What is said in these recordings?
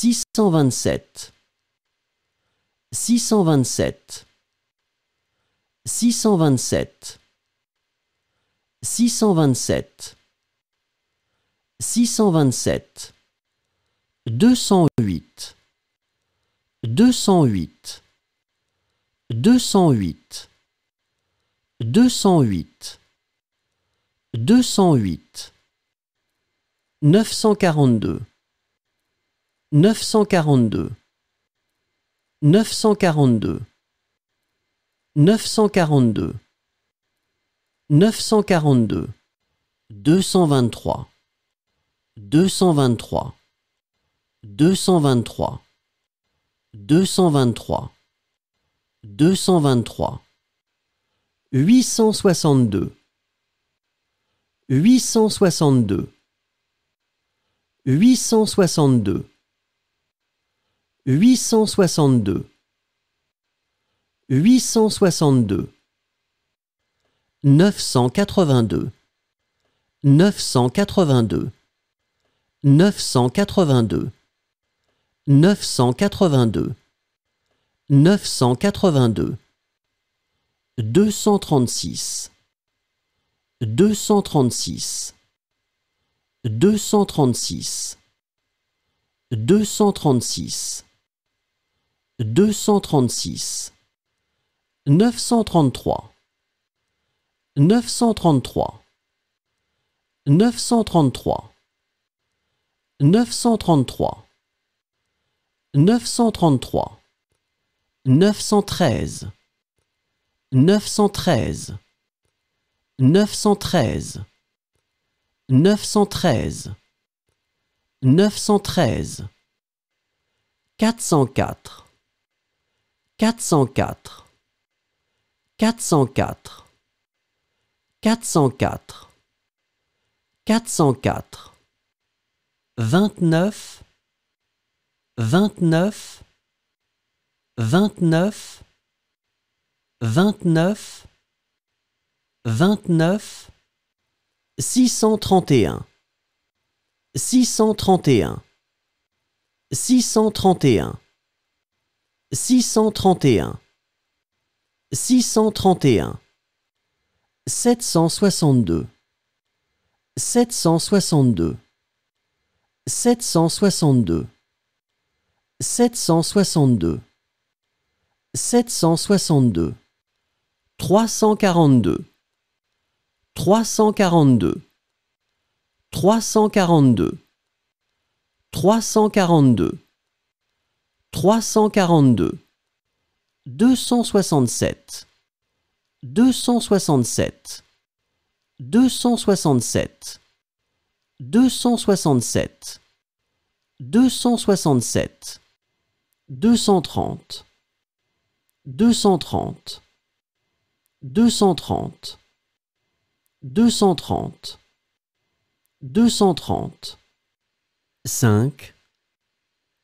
627 627 627 627 627 208 208 208 208 208 942 942 942 942 942 223 223 223 223 223 862 862 862 862 862 982 982 982 982 982 236 236 236 236 236 933 933 933 933 933 913 913 913 913 913 404 404 404 404 404 29 29 29 29 29 631 631 631 631 631 762 762 762 762 762 342 342 342 342 342 267 267 267 267 267 230 230 230 230 230 5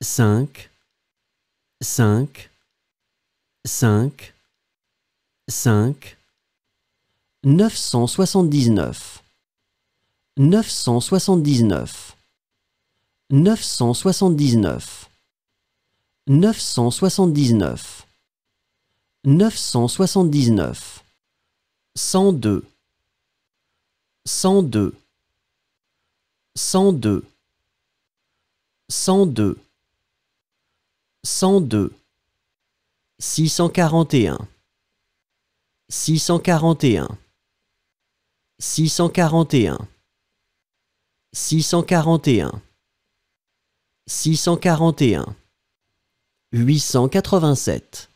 5 5, 5, 5, 979, 979, 979, 979, 979, 102, 102, 102, 102. 102 641 641 641 641 641 887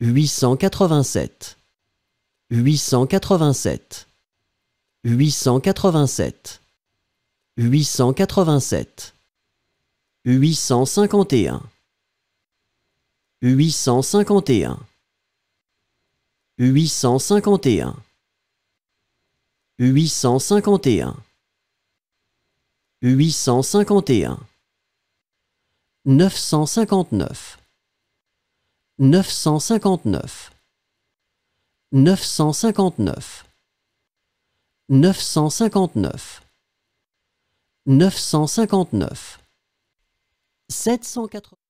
887 887 887 887 851 851 851 851 851 959 959 959 959 959 780